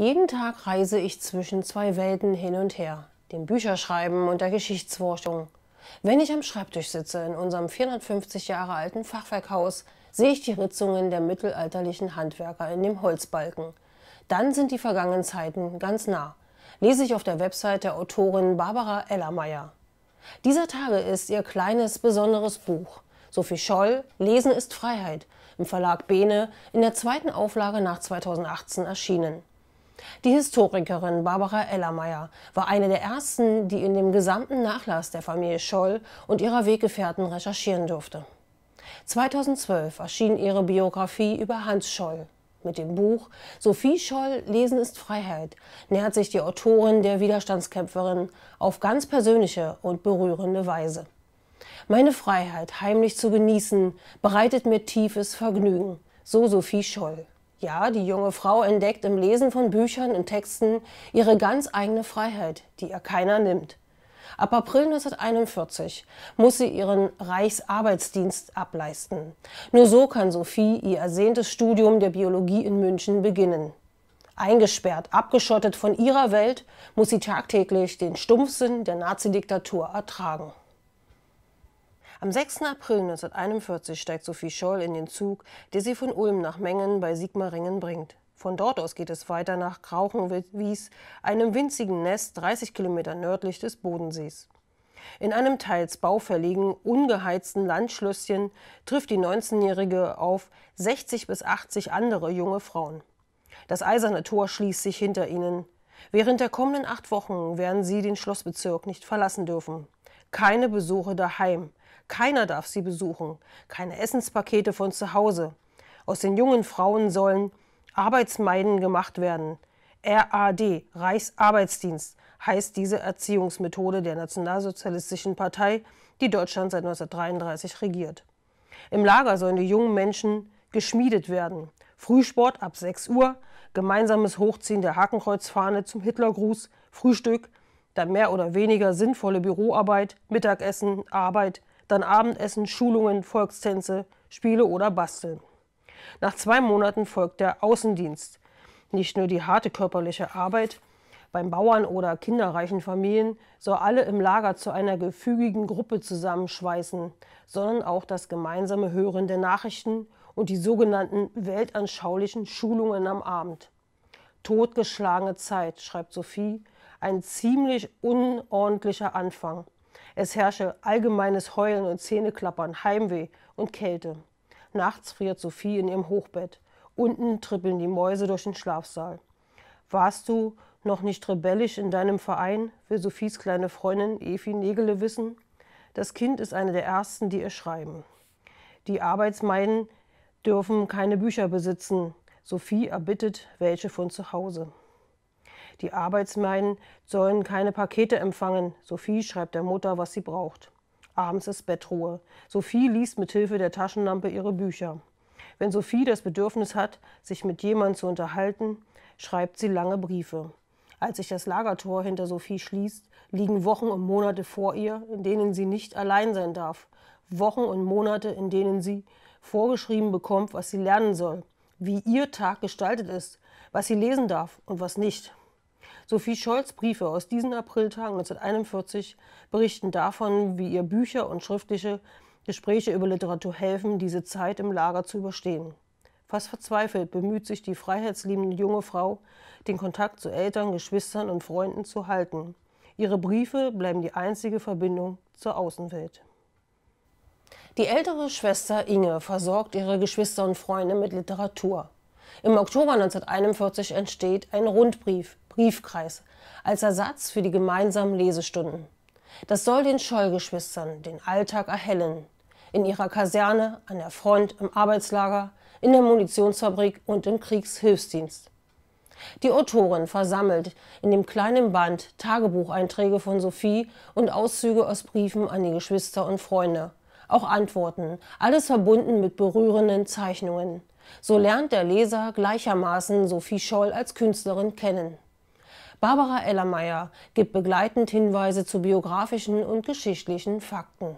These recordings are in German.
Jeden Tag reise ich zwischen zwei Welten hin und her, dem Bücherschreiben und der Geschichtsforschung. Wenn ich am Schreibtisch sitze in unserem 450 Jahre alten Fachwerkhaus, sehe ich die Ritzungen der mittelalterlichen Handwerker in dem Holzbalken. Dann sind die vergangenen Zeiten ganz nah, lese ich auf der Website der Autorin Barbara Ellermeier. Dieser Tage ist ihr kleines, besonderes Buch. Sophie Scholl, Lesen ist Freiheit, im Verlag Bene, in der zweiten Auflage nach 2018 erschienen. Die Historikerin Barbara Ellermeier war eine der ersten, die in dem gesamten Nachlass der Familie Scholl und ihrer Weggefährten recherchieren durfte. 2012 erschien ihre Biografie über Hans Scholl. Mit dem Buch Sophie Scholl Lesen ist Freiheit nähert sich die Autorin der Widerstandskämpferin auf ganz persönliche und berührende Weise. Meine Freiheit heimlich zu genießen bereitet mir tiefes Vergnügen, so Sophie Scholl. Ja, die junge Frau entdeckt im Lesen von Büchern und Texten ihre ganz eigene Freiheit, die ihr keiner nimmt. Ab April 1941 muss sie ihren Reichsarbeitsdienst ableisten. Nur so kann Sophie ihr ersehntes Studium der Biologie in München beginnen. Eingesperrt, abgeschottet von ihrer Welt, muss sie tagtäglich den Stumpfsinn der Nazidiktatur ertragen. Am 6. April 1941 steigt Sophie Scholl in den Zug, der sie von Ulm nach Mengen bei Sigmaringen bringt. Von dort aus geht es weiter nach Krauchenwies, einem winzigen Nest 30 Kilometer nördlich des Bodensees. In einem teils baufälligen, ungeheizten Landschlösschen trifft die 19-Jährige auf 60 bis 80 andere junge Frauen. Das eiserne Tor schließt sich hinter ihnen. Während der kommenden acht Wochen werden sie den Schlossbezirk nicht verlassen dürfen. Keine Besuche daheim, keiner darf sie besuchen, keine Essenspakete von zu Hause. Aus den jungen Frauen sollen Arbeitsmeiden gemacht werden. RAD, Reichsarbeitsdienst, heißt diese Erziehungsmethode der Nationalsozialistischen Partei, die Deutschland seit 1933 regiert. Im Lager sollen die jungen Menschen geschmiedet werden. Frühsport ab 6 Uhr, gemeinsames Hochziehen der Hakenkreuzfahne zum Hitlergruß, Frühstück, dann mehr oder weniger sinnvolle Büroarbeit, Mittagessen, Arbeit, dann Abendessen, Schulungen, Volkstänze, Spiele oder Basteln. Nach zwei Monaten folgt der Außendienst. Nicht nur die harte körperliche Arbeit beim Bauern oder kinderreichen Familien soll alle im Lager zu einer gefügigen Gruppe zusammenschweißen, sondern auch das gemeinsame Hören der Nachrichten und die sogenannten weltanschaulichen Schulungen am Abend. Totgeschlagene Zeit, schreibt Sophie, ein ziemlich unordentlicher Anfang. Es herrsche allgemeines Heulen und Zähneklappern, Heimweh und Kälte. Nachts friert Sophie in ihrem Hochbett. Unten trippeln die Mäuse durch den Schlafsaal. Warst du noch nicht rebellisch in deinem Verein? will Sophies kleine Freundin Evi Nägele wissen. Das Kind ist eine der ersten, die ihr schreiben. Die Arbeitsmeiden dürfen keine Bücher besitzen. Sophie erbittet welche von zu Hause. Die Arbeitsmeinen sollen keine Pakete empfangen. Sophie schreibt der Mutter, was sie braucht. Abends ist Bettruhe. Sophie liest mit Hilfe der Taschenlampe ihre Bücher. Wenn Sophie das Bedürfnis hat, sich mit jemandem zu unterhalten, schreibt sie lange Briefe. Als sich das Lagertor hinter Sophie schließt, liegen Wochen und Monate vor ihr, in denen sie nicht allein sein darf. Wochen und Monate, in denen sie vorgeschrieben bekommt, was sie lernen soll, wie ihr Tag gestaltet ist, was sie lesen darf und was nicht. Sophie Scholz Briefe aus diesen Apriltagen 1941 berichten davon, wie ihr Bücher und schriftliche Gespräche über Literatur helfen, diese Zeit im Lager zu überstehen. Fast verzweifelt bemüht sich die freiheitsliebende junge Frau, den Kontakt zu Eltern, Geschwistern und Freunden zu halten. Ihre Briefe bleiben die einzige Verbindung zur Außenwelt. Die ältere Schwester Inge versorgt ihre Geschwister und Freunde mit Literatur. Im Oktober 1941 entsteht ein Rundbrief Briefkreis als Ersatz für die gemeinsamen Lesestunden. Das soll den Scholl-Geschwistern den Alltag erhellen. In ihrer Kaserne, an der Front, im Arbeitslager, in der Munitionsfabrik und im Kriegshilfsdienst. Die Autorin versammelt in dem kleinen Band Tagebucheinträge von Sophie und Auszüge aus Briefen an die Geschwister und Freunde. Auch Antworten, alles verbunden mit berührenden Zeichnungen. So lernt der Leser gleichermaßen Sophie Scholl als Künstlerin kennen. Barbara Ellermeier gibt begleitend Hinweise zu biografischen und geschichtlichen Fakten.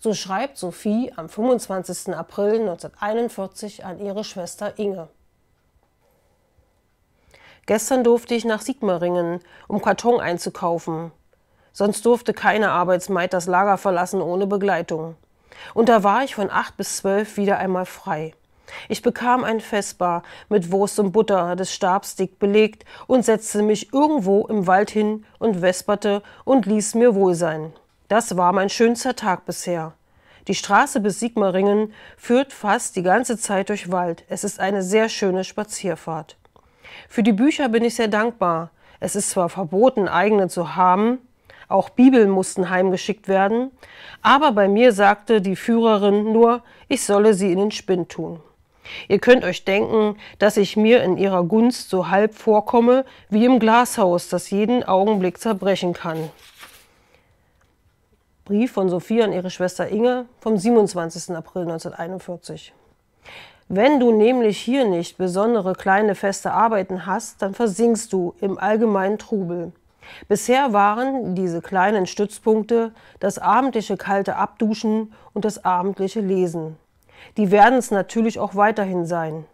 So schreibt Sophie am 25. April 1941 an ihre Schwester Inge. Gestern durfte ich nach Sigmaringen, um Karton einzukaufen. Sonst durfte keine Arbeitsmaid das Lager verlassen ohne Begleitung. Und da war ich von acht bis zwölf wieder einmal frei. Ich bekam ein Fessbar mit Wurst und Butter des Stabs dick belegt und setzte mich irgendwo im Wald hin und vesperte und ließ mir wohl sein. Das war mein schönster Tag bisher. Die Straße bis Sigmaringen führt fast die ganze Zeit durch Wald. Es ist eine sehr schöne Spazierfahrt. Für die Bücher bin ich sehr dankbar. Es ist zwar verboten, eigene zu haben, auch Bibeln mussten heimgeschickt werden, aber bei mir sagte die Führerin nur, ich solle sie in den Spind tun. Ihr könnt euch denken, dass ich mir in ihrer Gunst so halb vorkomme wie im Glashaus, das jeden Augenblick zerbrechen kann. Brief von Sophie an ihre Schwester Inge vom 27. April 1941. Wenn du nämlich hier nicht besondere kleine feste Arbeiten hast, dann versinkst du im allgemeinen Trubel. Bisher waren diese kleinen Stützpunkte das abendliche kalte Abduschen und das abendliche Lesen. Die werden es natürlich auch weiterhin sein.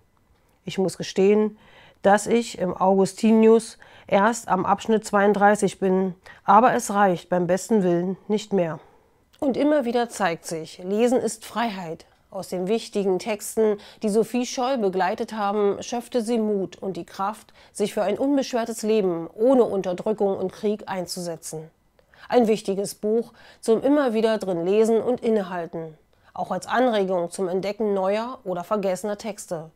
Ich muss gestehen, dass ich im Augustinius erst am Abschnitt 32 bin, aber es reicht beim besten Willen nicht mehr. Und immer wieder zeigt sich, Lesen ist Freiheit. Aus den wichtigen Texten, die Sophie Scholl begleitet haben, schöpfte sie Mut und die Kraft, sich für ein unbeschwertes Leben ohne Unterdrückung und Krieg einzusetzen. Ein wichtiges Buch zum immer wieder drin lesen und innehalten auch als Anregung zum Entdecken neuer oder vergessener Texte.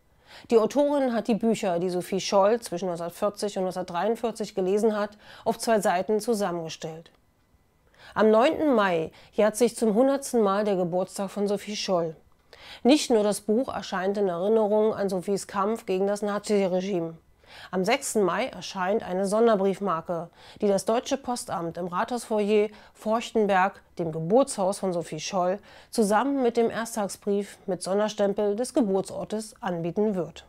Die Autorin hat die Bücher, die Sophie Scholl zwischen 1940 und 1943 gelesen hat, auf zwei Seiten zusammengestellt. Am 9. Mai jährt sich zum 100. Mal der Geburtstag von Sophie Scholl. Nicht nur das Buch erscheint in Erinnerung an Sophies Kampf gegen das Naziregime. Am 6. Mai erscheint eine Sonderbriefmarke, die das Deutsche Postamt im Rathausfoyer Forchtenberg, dem Geburtshaus von Sophie Scholl, zusammen mit dem Ersttagsbrief mit Sonderstempel des Geburtsortes anbieten wird.